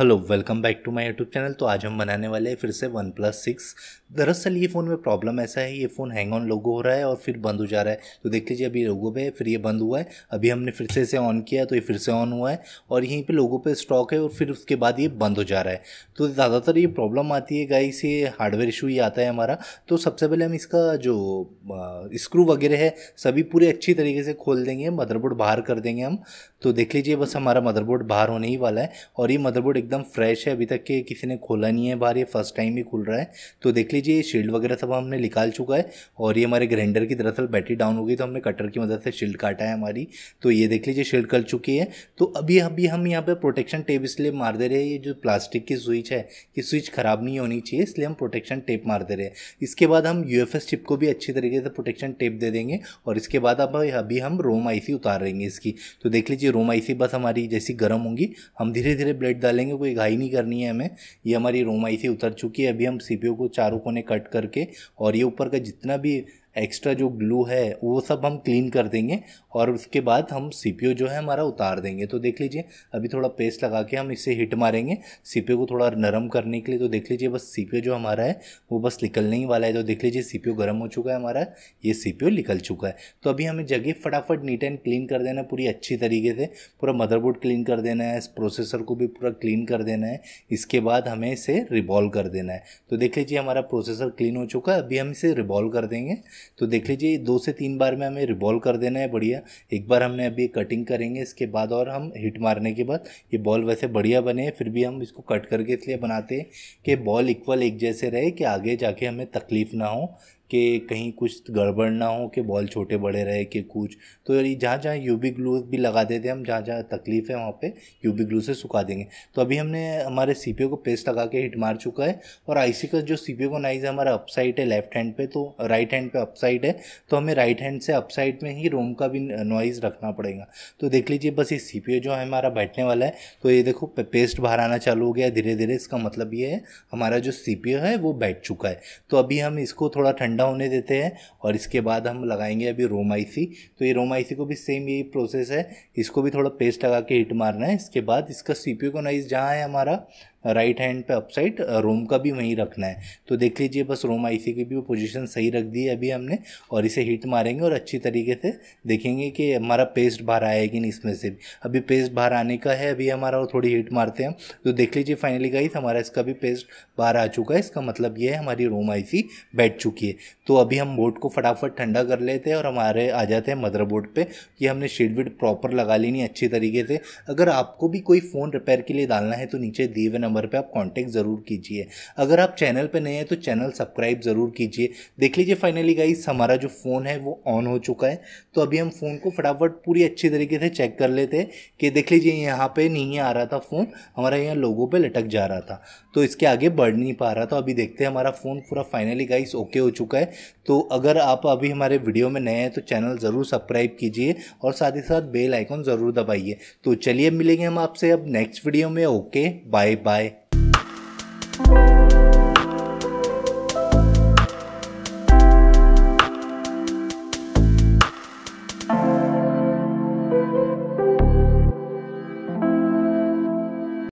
hello welcome back to my YouTube channel तो आज हम बनाने वाले हैं फिर से वन प्लस सिक्स दरअसल ये फ़ोन में प्रॉब्लम ऐसा है ये फ़ोन हैंग ऑन लोगो हो रहा है और फिर बंद हो जा रहा है तो देख लीजिए अभी लोगो पे फिर ये बंद हुआ है अभी हमने फिर से इसे ऑन किया तो ये फिर से ऑन हुआ है और यहीं पर लोगों पर स्टॉक है और फिर उसके बाद ये बंद हो जा रहा है तो ज़्यादातर ये प्रॉब्लम आती है गाई से हार्डवेयर इशू ही आता है हमारा तो सबसे पहले हम इसका जो स्क्रू वगैरह है सभी पूरे अच्छी तरीके से खोल देंगे मदरबोर्ड बाहर कर देंगे हम तो देख लीजिए बस हमारा मदरबोर्ड बाहर होने ही वाला है और ये मदरबोर्ड एकदम फ्रेश है अभी तक के किसी ने खोला नहीं है बाहर ये फर्स्ट टाइम ही खुल रहा है तो देख लीजिए ये शील्ड वगैरह सब हमने निकाल चुका है और ये हमारे ग्राइंडर की दरअसल बैटरी डाउन हो गई तो हमने कटर की मदद से शील्ड काटा है हमारी तो ये देख लीजिए शील्ड कर चुकी है तो अभी अभी हम यहाँ पर प्रोटेक्शन टेप इसलिए मार दे रहे हैं ये जो प्लास्टिक की स्विच है ये स्विच ख़राब नहीं होनी चाहिए इसलिए हम प्रोटेक्शन टेप मार दे रहे हैं इसके बाद हम यू चिप को भी अच्छी तरीके से प्रोटेक्शन टेप दे देंगे और इसके बाद अब अभी हम रोम आईसी उतार रहेंगे इसकी तो देख लीजिए रोम आईसी बस हमारी जैसी गर्म होंगी हम धीरे धीरे ब्लेड डालेंगे कोई घाई नहीं करनी है हमें ये हमारी रोमाई से उतर चुकी है अभी हम सीपीयू को चारों कोने कट करके और ये ऊपर का जितना भी एक्स्ट्रा जो ग्लू है वो सब हम क्लीन कर देंगे और उसके बाद हम सी जो है हमारा उतार देंगे तो देख लीजिए अभी थोड़ा पेस्ट लगा के हम इसे हिट मारेंगे सी को थोड़ा नरम करने के लिए तो देख लीजिए बस सी जो हमारा है वो बस निकलने ही वाला है तो देख लीजिए सी गर्म हो चुका है हमारा ये सी निकल चुका है तो अभी हमें जगह फटाफट नीट एंड क्लीन कर देना पूरी अच्छी तरीके से पूरा मदरबोर्ड क्लीन कर देना है प्रोसेसर को भी पूरा क्लीन कर देना है इसके बाद हमें इसे रिवॉल्व कर देना है तो देख लीजिए हमारा प्रोसेसर क्लीन हो चुका है अभी हम इसे रिवॉल्व कर देंगे तो देख लीजिए दो से तीन बार में हमें रिबॉल कर देना है बढ़िया एक बार हमने अभी कटिंग करेंगे इसके बाद और हम हिट मारने के बाद ये बॉल वैसे बढ़िया बने फिर भी हम इसको कट करके इसलिए बनाते हैं कि बॉल इक्वल एक जैसे रहे कि आगे जाके हमें तकलीफ़ ना हो कि कहीं कुछ गड़बड़ ना हो कि बॉल छोटे बड़े रहे कि कुछ तो ये जहाँ जहाँ यूबी ग्लू भी लगा देते हैं हम जहाँ जहाँ तकलीफ है वहाँ पे यूबी ग्लू से सुखा देंगे तो अभी हमने हमारे सी को पेस्ट लगा के हिट मार चुका है और आईसी का जो सी को नाइज है हमारा अपसाइड है लेफ्ट हैंड पे तो राइट हैंड पे अपसाइड है तो हमें राइट हैंड से अपसाइड में ही रोम का भी नॉइज़ रखना पड़ेगा तो देख लीजिए बस ये सी जो है हमारा बैठने वाला है तो ये देखो पेस्ट बाहर आना चालू हो गया धीरे धीरे इसका मतलब ये है हमारा जो सी है वो बैठ चुका है तो अभी हम इसको थोड़ा ठंडा ठंडा होने देते हैं और इसके बाद हम लगाएंगे अभी रोमाइसी तो ये रोमाइसी को भी सेम यही प्रोसेस है इसको भी थोड़ा पेस्ट लगा के हिट मारना है इसके बाद इसका सी पी ओ को नाइस जहाँ है हमारा राइट हैंड पे अपसाइड रोम का भी वहीं रखना है तो देख लीजिए बस रोम आईसी की भी वो पोजीशन सही रख दी है अभी हमने और इसे हीट मारेंगे और अच्छी तरीके से देखेंगे कि हमारा पेस्ट बाहर आया कि नहीं इसमें से भी अभी पेस्ट बाहर आने का है अभी हमारा और थोड़ी हीट मारते हैं तो देख लीजिए फाइनली गाइस हमारा इसका भी पेस्ट बाहर आ चुका है इसका मतलब ये है हमारी रोम आई बैठ चुकी है तो अभी हम बोर्ड को फटाफट ठंडा कर लेते हैं और हमारे आ जाते हैं मदरबोर्ड बोर्ड कि हमने शीट विड प्रॉपर लगा लेनी अच्छी तरीके से अगर आपको भी कोई फ़ोन रिपेयर के लिए डालना है तो नीचे दिए हुए नंबर पे आप कांटेक्ट ज़रूर कीजिए अगर आप चैनल पे नए हैं तो चैनल सब्सक्राइब ज़रूर कीजिए देख लीजिए फाइनली गाइस हमारा जो फ़ोन है वो ऑन हो चुका है तो अभी हम फ़ोन को फटाफट पूरी अच्छी तरीके से चेक कर लेते हैं कि देख लीजिए यहाँ पर नहीं आ रहा था फ़ोन हमारा यहाँ लोगों पर लटक जा रहा था तो इसके आगे बढ़ नहीं पा रहा था अभी देखते हैं हमारा फ़ोन पूरा फाइनली गाइस ओके हो चुका है तो अगर आप अभी हमारे वीडियो में नए हैं तो चैनल ज़रूर सब्सक्राइब कीजिए और साथ ही साथ बेल आइकॉन ज़रूर दबाइए तो चलिए मिलेंगे हम आपसे अब नेक्स्ट वीडियो में ओके बाय बाय you